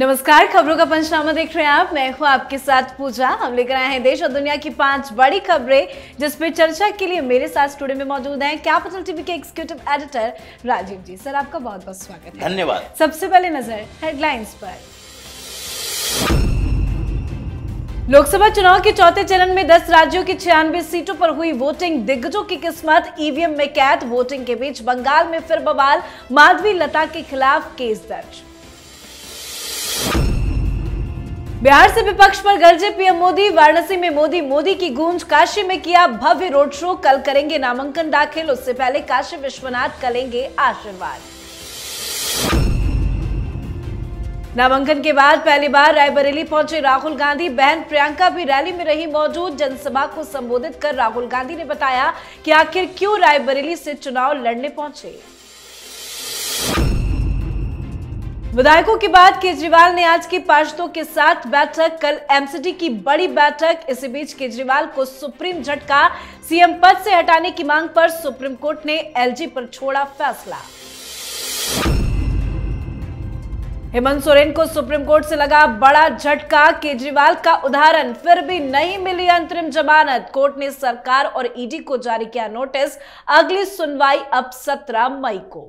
नमस्कार खबरों का पंचनामा देख रहे हैं आप मैं हूं आपके साथ पूजा हम लेकर आए हैं देश और दुनिया की पांच बड़ी खबरें जिस पर चर्चा के लिए मेरे साथ स्टूडियो में मौजूद हैं कैपिटल टीवी के executive editor Rajeev ji sir आपका बहुत बहुत स्वागत है धन्यवाद सबसे पहले नजर हेडलाइंस पर लोकसभा चुनाव के चौथे चरण में 10 राज्यों की छियानवे सीटों पर हुई वोटिंग दिग्गजों की किस्मत ईवीएम e में कैद वोटिंग के बीच बंगाल में फिर बवाल माधवी लता के खिलाफ केस दर्ज बिहार से विपक्ष पर गरजे पीएम मोदी वाराणसी में मोदी मोदी की गूंज काशी में किया भव्य रोड शो कल करेंगे नामांकन दाखिल उससे पहले काशी विश्वनाथ करेंगे आशीर्वाद नामांकन के बाद पहली बार रायबरेली पहुंचे राहुल गांधी बहन प्रियंका भी रैली में रही मौजूद जनसभा को संबोधित कर राहुल गांधी ने बताया कि आखिर क्यों रायबरेली से चुनाव लड़ने पहुंचे विधायकों के बाद केजरीवाल ने आज की पार्षदों के साथ बैठक कल एमसीडी की बड़ी बैठक इसी बीच केजरीवाल को सुप्रीम झटका सीएम पद से हटाने की मांग पर सुप्रीम कोर्ट ने एलजी पर छोड़ा फैसला हेमंत सोरेन को सुप्रीम कोर्ट से लगा बड़ा झटका केजरीवाल का उदाहरण फिर भी नहीं मिली अंतरिम जमानत कोर्ट ने सरकार और ईडी e को जारी किया नोटिस अगली सुनवाई अब 17 मई को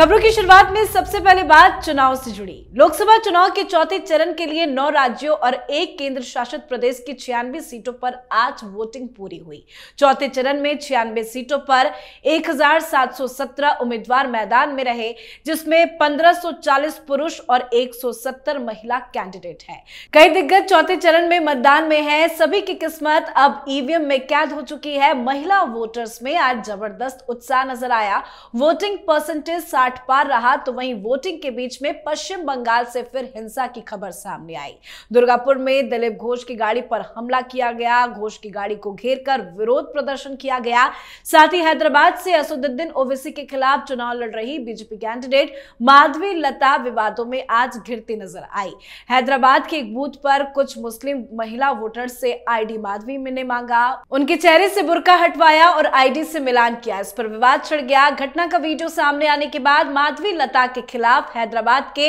खबरों की शुरुआत में सबसे पहले बात चुनाव से जुड़ी लोकसभा चुनाव के चौथे चरण के लिए नौ राज्यों और एक केंद्र शासित प्रदेश की छियानवे सीटों पर आज वोटिंग पूरी हुई चौथे चरण में छियानवे सीटों पर 1717 उम्मीदवार मैदान में रहे जिसमें 1540 पुरुष और 170 महिला कैंडिडेट हैं। कई दिग्गज चौथे चरण में मतदान में है सभी की किस्मत अब ईवीएम में कैद हो चुकी है महिला वोटर्स में आज जबरदस्त उत्साह नजर आया वोटिंग परसेंटेज साठ घाट पार रहा तो वहीं वोटिंग के बीच में पश्चिम बंगाल से फिर हिंसा की खबर सामने आई दुर्गापुर में दिलीप घोष की गाड़ी पर हमला किया गया घोष की गाड़ी को घेर कर विरोध प्रदर्शन किया गया साथ ही हैदराबाद से असुद्दीन ओवैसी के खिलाफ चुनाव लड़ रही बीजेपी कैंडिडेट माधवी लता विवादों में आज घिरती नजर आई हैदराबाद के एक बूथ पर कुछ मुस्लिम महिला वोटर से आईडी माधवी ने मांगा उनके चेहरे से बुरका हटवाया और आईडी से मिलान किया इस पर विवाद छिड़ गया घटना का वीडियो सामने आने के बाद बाद माधवी लता के खिलाफ हैदराबाद के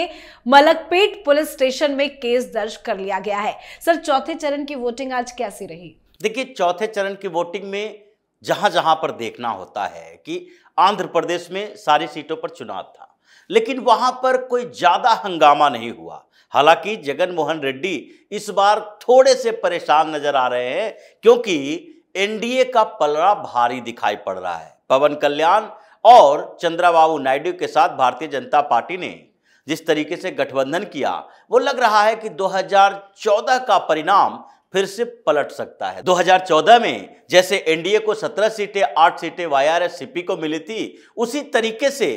मलकपेट पुलिस स्टेशन में केस दर्ज कर लिया गया है सर चौथे चरण की वोटिंग आज कैसी रही देखिए चौथे चरण की वोटिंग में जहां जहां पर देखना होता है कि आंध्र प्रदेश में सारी सीटों पर चुनाव था लेकिन वहां पर कोई ज़्यादा हंगामा नहीं हुआ हालांकि जगनमोहन रेड्डी इस बार थोड़े से परेशान नजर आ रहे हैं क्योंकि एनडीए का पलड़ा भारी दिखाई पड़ रहा है पवन कल्याण और चंद्राबाबू नायडू के साथ भारतीय जनता पार्टी ने जिस तरीके से गठबंधन किया वो लग रहा है कि 2014 का परिणाम फिर से पलट सकता है 2014 में जैसे एनडीए को 17 सीटें 8 सीटें वाई वाईआरएससीपी को मिली थी उसी तरीके से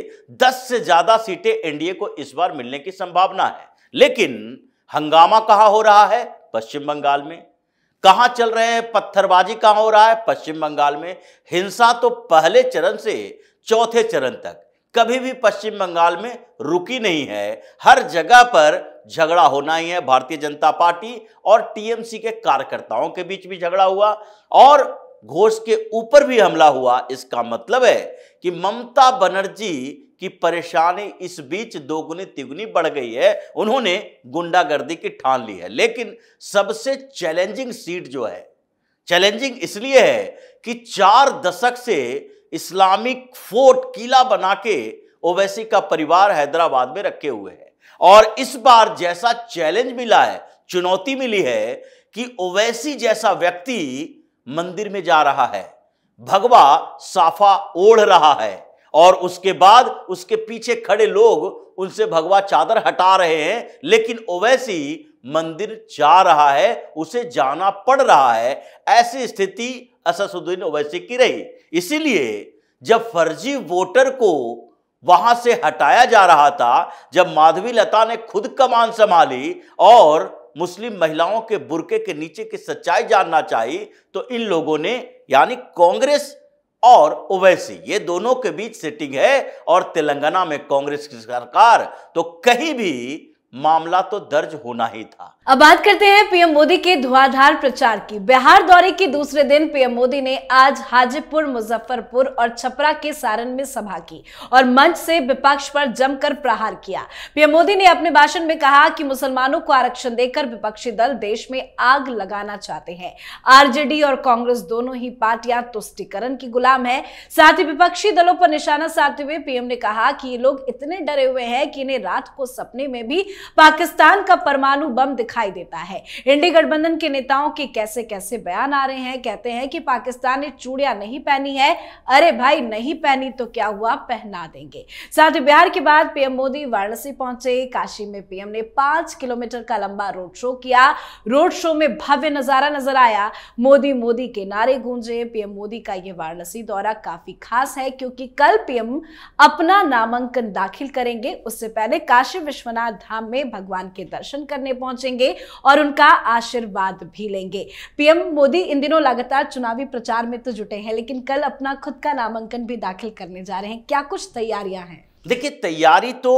10 से ज्यादा सीटें एनडीए को इस बार मिलने की संभावना है लेकिन हंगामा कहाँ हो रहा है पश्चिम बंगाल में कहां चल रहे हैं पत्थरबाजी कहां हो रहा है पश्चिम बंगाल में हिंसा तो पहले चरण से चौथे चरण तक कभी भी पश्चिम बंगाल में रुकी नहीं है हर जगह पर झगड़ा होना ही है भारतीय जनता पार्टी और टीएमसी के कार्यकर्ताओं के बीच भी झगड़ा हुआ और घोष के ऊपर भी हमला हुआ इसका मतलब है कि ममता बनर्जी कि परेशानी इस बीच दोगुनी तिगुनी बढ़ गई है उन्होंने गुंडागर्दी की ठान ली है लेकिन सबसे चैलेंजिंग सीट जो है चैलेंजिंग इसलिए है कि चार दशक से इस्लामिक फोर्ट किला बना के ओवैसी का परिवार हैदराबाद में रखे हुए है और इस बार जैसा चैलेंज मिला है चुनौती मिली है कि ओवैसी जैसा व्यक्ति मंदिर में जा रहा है भगवा साफा ओढ़ रहा है और उसके बाद उसके पीछे खड़े लोग उनसे भगवा चादर हटा रहे हैं लेकिन ओवैसी मंदिर जा रहा है उसे जाना पड़ रहा है ऐसी स्थिति असदुद्दीन ओवैसी की रही इसीलिए जब फर्जी वोटर को वहां से हटाया जा रहा था जब माधवी लता ने खुद कमान संभाली और मुस्लिम महिलाओं के बुरके के नीचे की सच्चाई जानना चाहिए तो इन लोगों ने यानी कांग्रेस और ओवैसी ये दोनों के बीच सेटिंग है और तेलंगाना में कांग्रेस की सरकार तो कहीं भी मामला तो दर्ज होना ही था अब बात करते हैं पीएम मोदी के धुआधार प्रचार की बिहार दौरे के दूसरे दिन पीएम मोदी ने आज हाजीपुर मुजफ्फरपुर और छपरा के सारण में सभा की और मंच से विपक्ष पर जमकर प्रहार किया पीएम मोदी ने अपने भाषण में कहा कि मुसलमानों को आरक्षण देकर विपक्षी दल देश में आग लगाना चाहते हैं आरजेडी और कांग्रेस दोनों ही पार्टियां तुष्टिकरण की गुलाम है साथ ही विपक्षी दलों पर निशाना साधते हुए पीएम ने कहा कि ये लोग इतने डरे हुए हैं कि इन्हें रात को सपने में भी पाकिस्तान का परमाणु बम दिखाई देता है इंडी गठबंधन के नेताओं के कैसे कैसे बयान आ रहे हैं कहते हैं कि पाकिस्तान ने चूड़िया नहीं पहनी है अरे भाई नहीं पहनी तो क्या हुआ पहना देंगे साथ ही बिहार के बाद पीएम मोदी वाराणसी पहुंचे काशी में पीएम ने पांच किलोमीटर का लंबा रोड शो किया रोड शो में भव्य नजारा नजर आया मोदी मोदी के नारे गूंजे पीएम मोदी का यह वाराणसी दौरा काफी खास है क्योंकि कल पीएम अपना नामांकन दाखिल करेंगे उससे पहले काशी विश्वनाथ धाम में भगवान के दर्शन करने पहुंचेंगे और उनका आशीर्वाद भी लेंगे पीएम मोदी इन दिनों लगातार चुनावी प्रचार में तो जुटे हैं लेकिन कल अपना खुद का नामांकन भी दाखिल करने जा रहे हैं क्या कुछ तैयारियां हैं देखिए तैयारी तो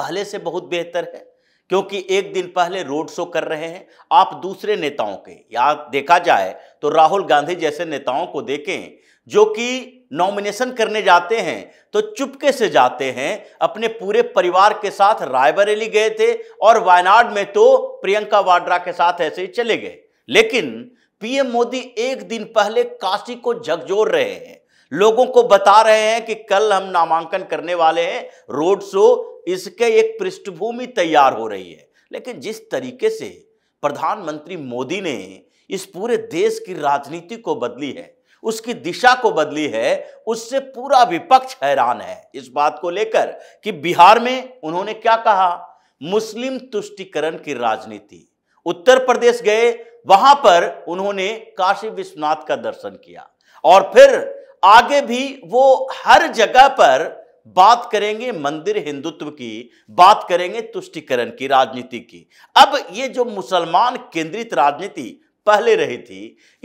पहले से बहुत बेहतर है क्योंकि एक दिन पहले रोड शो कर रहे हैं आप दूसरे नेताओं के या देखा जाए तो राहुल गांधी जैसे नेताओं को देखें जो कि नॉमिनेशन करने जाते हैं तो चुपके से जाते हैं अपने पूरे परिवार के साथ रायबरेली गए थे और वायनाड में तो प्रियंका वाड्रा के साथ ऐसे ही चले गए लेकिन पीएम मोदी एक दिन पहले काशी को झकझोर रहे हैं लोगों को बता रहे हैं कि कल हम नामांकन करने वाले हैं रोड शो इसके एक पृष्ठभूमि तैयार हो रही है लेकिन जिस तरीके से प्रधानमंत्री मोदी ने इस पूरे देश की राजनीति को बदली है उसकी दिशा को बदली है उससे पूरा विपक्ष हैरान है इस बात को लेकर कि बिहार में उन्होंने क्या कहा मुस्लिम तुष्टिकरण की राजनीति उत्तर प्रदेश गए वहां पर उन्होंने काशी विश्वनाथ का दर्शन किया और फिर आगे भी वो हर जगह पर बात करेंगे मंदिर हिंदुत्व की बात करेंगे तुष्टिकरण की राजनीति की अब ये जो मुसलमान केंद्रित राजनीति पहले रही थी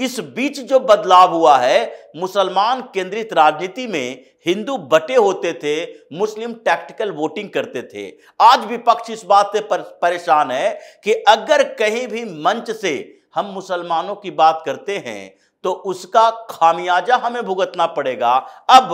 इस बीच जो बदलाव हुआ है मुसलमान केंद्रित राजनीति में हिंदू बटे होते थे मुस्लिम टैक्टिकल वोटिंग करते थे आज विपक्ष इस बात से परेशान है कि अगर कहीं भी मंच से हम मुसलमानों की बात करते हैं तो उसका खामियाजा हमें भुगतना पड़ेगा अब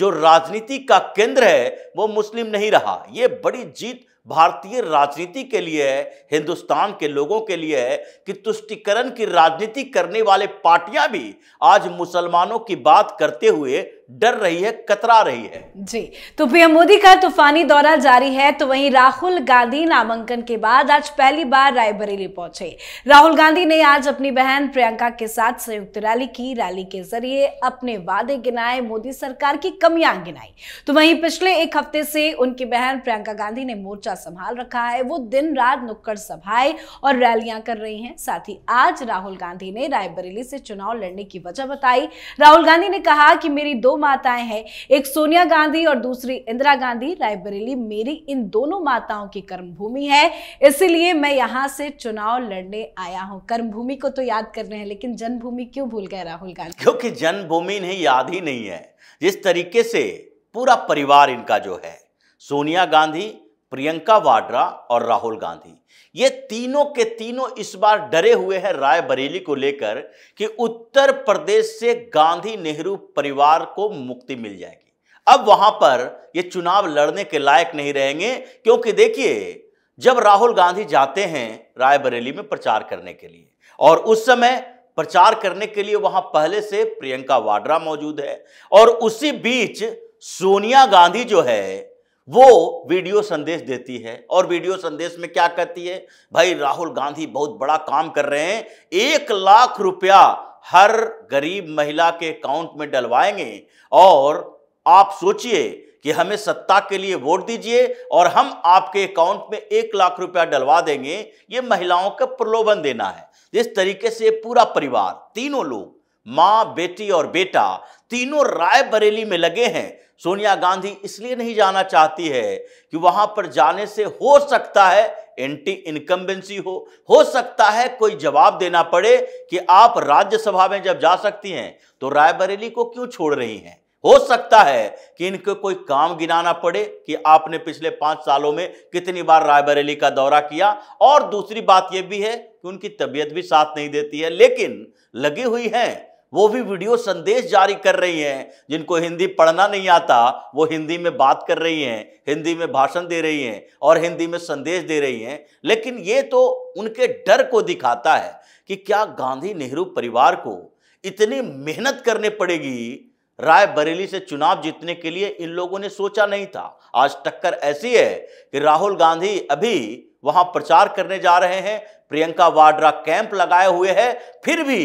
जो राजनीति का केंद्र है वो मुस्लिम नहीं रहा ये बड़ी जीत भारतीय राजनीति के लिए है हिंदुस्तान के लोगों के लिए है कि तुष्टिकरण की राजनीति करने वाले पार्टियां भी आज मुसलमानों की बात करते हुए डर रही है कतरा रही है जी तो पीएम मोदी का तूफानी दौरा जारी है तो वहीं राहुल गांधी नामांकन के बाद आज पहली बार रायबरेली पहुंचे राहुल गांधी ने आज अपनी बहन प्रियंका के साथ संयुक्त रैली की रैली के जरिए अपने वादे गिनाए मोदी सरकार की कमियां गिनाई तो वहीं पिछले एक हफ्ते से उनकी बहन प्रियंका गांधी ने मोर्चा संभाल रखा है वो दिन रात नुक्कड़ सभाएं और रैलियां कर रही हैं साथ ही आज राहुल गांधी ने रायबरेली से चुनाव लड़ने की वजह बताई राहुल गांधी ने कहा कि मेरी दो माताएं हैं एक सोनिया गांधी और दूसरी इंदिरा गांधी रायबरेली मेरी इन दोनों माताओं की कर्मभूमि है इसीलिए मैं यहां से चुनाव लड़ने आया हूं कर्मभूमि को तो याद कर रहे हैं लेकिन जन्मभूमि क्यों भूल गए राहुल गांधी क्योंकि जन्मभूमि इन्हें याद ही नहीं है जिस तरीके से पूरा परिवार इनका जो है सोनिया गांधी प्रियंका वाड्रा और राहुल गांधी ये तीनों के तीनों इस बार डरे हुए हैं रायबरेली को लेकर कि उत्तर प्रदेश से गांधी नेहरू परिवार को मुक्ति मिल जाएगी अब वहां पर ये चुनाव लड़ने के लायक नहीं रहेंगे क्योंकि देखिए जब राहुल गांधी जाते हैं रायबरेली में प्रचार करने के लिए और उस समय प्रचार करने के लिए वहां पहले से प्रियंका वाड्रा मौजूद है और उसी बीच सोनिया गांधी जो है वो वीडियो संदेश देती है और वीडियो संदेश में क्या कहती है भाई राहुल गांधी बहुत बड़ा काम कर रहे हैं एक लाख रुपया हर गरीब महिला के अकाउंट में डलवाएंगे और आप सोचिए कि हमें सत्ता के लिए वोट दीजिए और हम आपके अकाउंट में एक लाख रुपया डलवा देंगे ये महिलाओं का प्रलोभन देना है जिस तरीके से पूरा परिवार तीनों लोग माँ बेटी और बेटा तीनों राय बरेली में लगे हैं सोनिया गांधी इसलिए नहीं जाना चाहती है कि वहां पर जाने से हो सकता है एंटी इनकम्बेंसी हो हो सकता है कोई जवाब देना पड़े कि आप राज्यसभा में जब जा सकती हैं तो रायबरेली को क्यों छोड़ रही हैं हो सकता है कि इनको कोई काम गिनाना पड़े कि आपने पिछले पांच सालों में कितनी बार रायबरेली का दौरा किया और दूसरी बात यह भी है कि उनकी तबीयत भी साथ नहीं देती है लेकिन लगी हुई है वो भी वीडियो संदेश जारी कर रही हैं जिनको हिंदी पढ़ना नहीं आता वो हिंदी में बात कर रही हैं हिंदी में भाषण दे रही हैं और हिंदी में संदेश दे रही हैं लेकिन ये तो उनके डर को दिखाता है कि क्या गांधी नेहरू परिवार को इतनी मेहनत करने पड़ेगी राय बरेली से चुनाव जीतने के लिए इन लोगों ने सोचा नहीं था आज टक्कर ऐसी है कि राहुल गांधी अभी वहां प्रचार करने जा रहे हैं प्रियंका वाड्रा कैंप लगाए हुए है फिर भी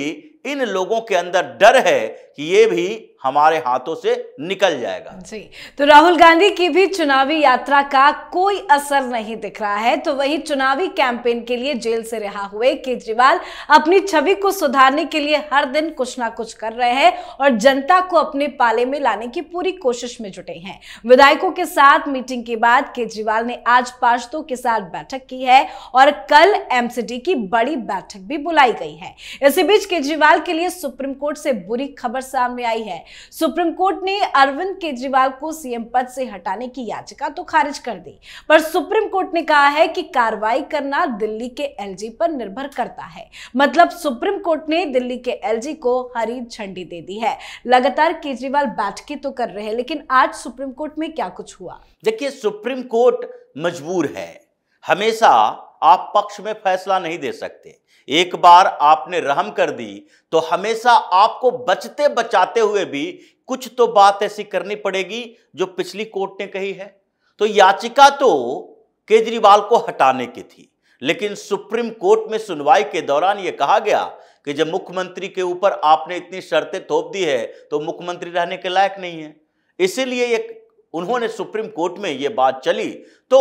इन लोगों के अंदर डर है कि ये भी हमारे हाथों से निकल जाएगा जी तो राहुल गांधी की भी चुनावी यात्रा का कोई असर नहीं दिख रहा है तो वही चुनावी कैंपेन के लिए जेल से रिहा हुए केजरीवाल अपनी छवि को सुधारने के लिए हर दिन कुछ ना कुछ कर रहे हैं और जनता को अपने पाले में लाने की पूरी कोशिश में जुटे हैं विधायकों के साथ मीटिंग के बाद केजरीवाल ने आज पार्षदों के साथ बैठक की है और कल एमसीडी की बड़ी बैठक भी बुलाई गई है इसी बीच केजरीवाल के लिए सुप्रीम कोर्ट से बुरी खबर खबर सामने आई है सुप्रीम कोर्ट ने अरविंद केजरीवाल को सीएम पद से हटाने की याचिका तो खारिज कर दी पर सुप्रीम कोर्ट ने कहा है कि कार्रवाई करना दिल्ली के एलजी पर निर्भर करता है मतलब सुप्रीम कोर्ट ने दिल्ली के एलजी को हरी झंडी दे दी है लगातार केजरीवाल बैठकें तो कर रहे हैं लेकिन आज सुप्रीम कोर्ट में क्या कुछ हुआ देखिए सुप्रीम कोर्ट मजबूर है हमेशा आप पक्ष में फैसला नहीं दे सकते एक बार आपने रहम कर दी तो हमेशा आपको बचते बचाते हुए भी कुछ तो बात ऐसी करनी पड़ेगी जो पिछली कोर्ट ने कही है तो याचिका तो केजरीवाल को हटाने की थी लेकिन सुप्रीम कोर्ट में सुनवाई के दौरान यह कहा गया कि जब मुख्यमंत्री के ऊपर आपने इतनी शर्तें थोप दी है तो मुख्यमंत्री रहने के लायक नहीं है इसीलिए एक उन्होंने सुप्रीम कोर्ट में यह बात चली तो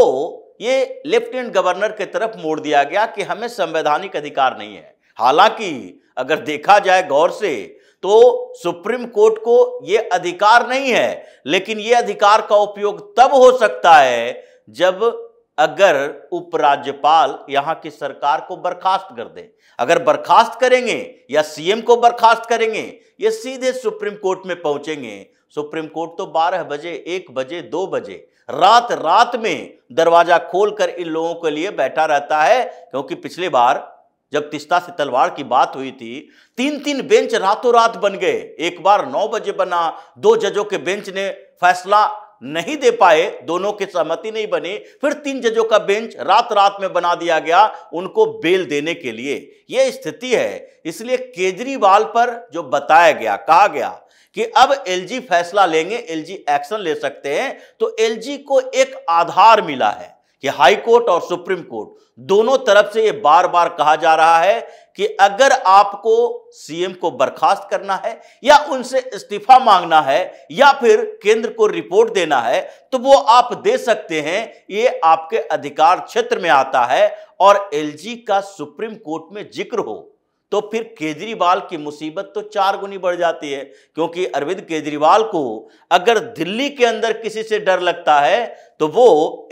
ये लेफ्टिनेंट गवर्नर के तरफ मोड़ दिया गया कि हमें संवैधानिक अधिकार नहीं है हालांकि अगर देखा जाए गौर से तो सुप्रीम कोर्ट को ये अधिकार नहीं है लेकिन ये अधिकार का उपयोग तब हो सकता है जब अगर उपराज्यपाल यहां की सरकार को बर्खास्त कर दे अगर बर्खास्त करेंगे या सीएम को बर्खास्त करेंगे ये सीधे सुप्रीम कोर्ट में पहुंचेंगे सुप्रीम कोर्ट तो 12 बजे 1 बजे 2 बजे रात रात में दरवाजा खोलकर इन लोगों के लिए बैठा रहता है क्योंकि पिछले बार जब तिस्ता से तलवार की बात हुई थी तीन तीन बेंच रातों रात बन गए एक बार नौ बजे बना दो जजों के बेंच ने फैसला नहीं दे पाए दोनों की सहमति नहीं बनी फिर तीन जजों का बेंच रात रात में बना दिया गया उनको बेल देने के लिए यह स्थिति है इसलिए केजरीवाल पर जो बताया गया कहा गया कि अब एलजी फैसला लेंगे एलजी एक्शन ले सकते हैं तो एलजी को एक आधार मिला है कि हाई कोर्ट और सुप्रीम कोर्ट दोनों तरफ से ये बार बार कहा जा रहा है कि अगर आपको सीएम को बर्खास्त करना है या उनसे इस्तीफा मांगना है या फिर केंद्र को रिपोर्ट देना है तो वो आप दे सकते हैं ये आपके अधिकार क्षेत्र में आता है और एलजी का सुप्रीम कोर्ट में जिक्र हो तो फिर केजरीवाल की मुसीबत तो चार गुनी बढ़ जाती है क्योंकि अरविंद केजरीवाल को अगर दिल्ली के अंदर किसी से डर लगता है तो वो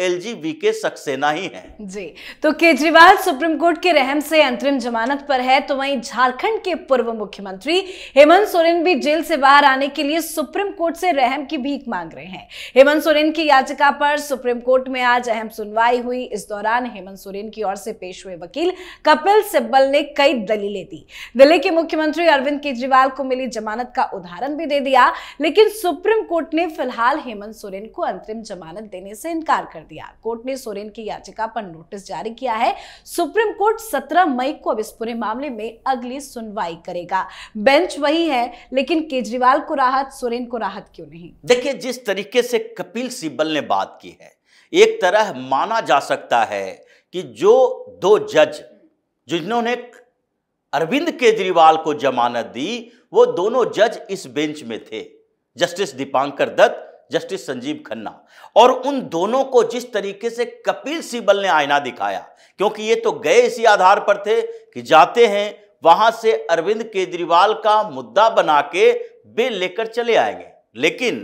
एल जी वी के सक्सेना ही हैं जी तो केजरीवाल सुप्रीम कोर्ट के रहम से अंतरिम जमानत पर है तो वहीं झारखंड के पूर्व मुख्यमंत्री हेमंत सोरेन भी जेल से बाहर आने के लिए सुप्रीम कोर्ट से रहम की भीख मांग रहे हैं हेमंत सोरेन की याचिका पर सुप्रीम कोर्ट में आज अहम सुनवाई हुई इस दौरान हेमंत सोरेन की ओर से पेश हुए वकील कपिल सिब्बल ने कई दलीलें दी दिल्ली के मुख्यमंत्री अरविंद केजरीवाल को मिली जमानत का उदाहरण भी दे दिया लेकिन सुप्रीम कोर्ट ने फिलहाल हेमंत सोरेन को अंतरिम जमानत देने से इनकार कर दिया कोर्ट ने सोरेन की याचिका पर नोटिस जारी किया है सुप्रीम कोर्ट 17 मई को अब इस पूरे मामले में अगली सुनवाई करेगा बेंच वही है लेकिन केजरीवाल को राहत सोरेन को राहत क्यों नहीं देखिए जिस तरीके से कपिल सिब्बल ने बात की है एक तरह माना जा सकता है कि जो दो जज जिन्होंने अरविंद केजरीवाल को जमानत दी वो दोनों जज इस बेंच में थे जस्टिस दीपांकर दत्त जस्टिस संजीव खन्ना और उन दोनों को जिस तरीके से कपिल सिब्बल ने आईना दिखाया क्योंकि ये तो गए इसी आधार पर थे कि जाते हैं वहां से अरविंद केजरीवाल का मुद्दा बना के बे लेकर चले आएंगे लेकिन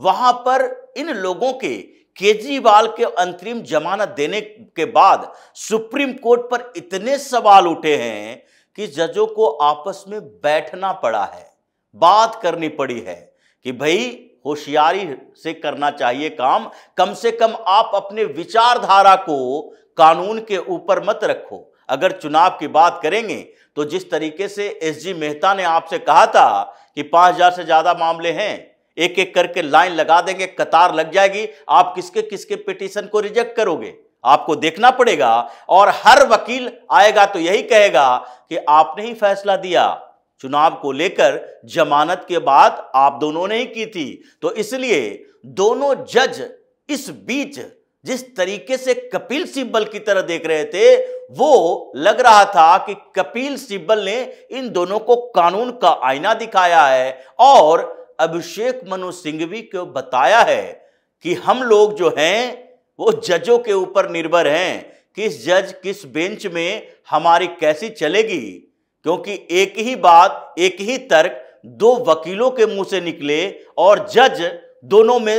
वहां पर इन लोगों के केजरीवाल के अंतरिम जमानत देने के बाद सुप्रीम कोर्ट पर इतने सवाल उठे हैं कि जजों को आपस में बैठना पड़ा है बात करनी पड़ी है कि भाई होशियारी से करना चाहिए काम कम से कम आप अपने विचारधारा को कानून के ऊपर मत रखो अगर चुनाव की बात करेंगे तो जिस तरीके से एस जी मेहता ने आपसे कहा था कि पांच हजार से ज़्यादा मामले हैं एक एक करके लाइन लगा देंगे कतार लग जाएगी आप किसके किसके पिटीशन को रिजेक्ट करोगे आपको देखना पड़ेगा और हर वकील आएगा तो यही कहेगा कि आपने ही फैसला दिया चुनाव को लेकर जमानत के बाद आप दोनों ने ही की थी तो इसलिए दोनों जज इस बीच जिस तरीके से कपिल सिब्बल की तरह देख रहे थे वो लग रहा था कि कपिल सिब्बल ने इन दोनों को कानून का आईना दिखाया है और अभिषेक मनु सिंघवी को बताया है कि हम लोग जो हैं वो जजों के ऊपर निर्भर हैं किस जज किस बेंच में हमारी कैसी चलेगी क्योंकि एक ही बात एक ही तर्क दो वकीलों के मुंह से निकले और जज दोनों में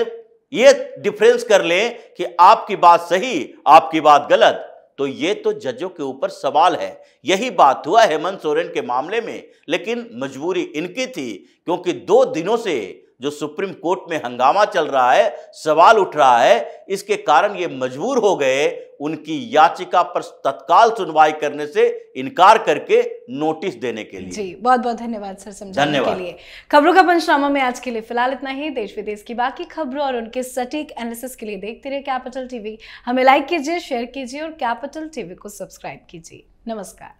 ये डिफरेंस कर लें कि आपकी बात सही आपकी बात गलत तो ये तो जजों के ऊपर सवाल है यही बात हुआ हेमंत सोरेन के मामले में लेकिन मजबूरी इनकी थी क्योंकि दो दिनों से जो सुप्रीम कोर्ट में हंगामा चल रहा है सवाल उठ रहा है इसके कारण ये मजबूर हो गए उनकी याचिका पर तत्काल सुनवाई करने से इनकार करके नोटिस देने के लिए जी बहुत बहुत धन्यवाद सर समझाने के लिए खबरों का पंचनामा में आज के लिए फिलहाल इतना ही देश विदेश की बाकी खबरों और उनके सटीक एनालिसिस के लिए देखते रहे कैपिटल टीवी हमें लाइक कीजिए शेयर कीजिए और कैपिटल टीवी को सब्सक्राइब कीजिए नमस्कार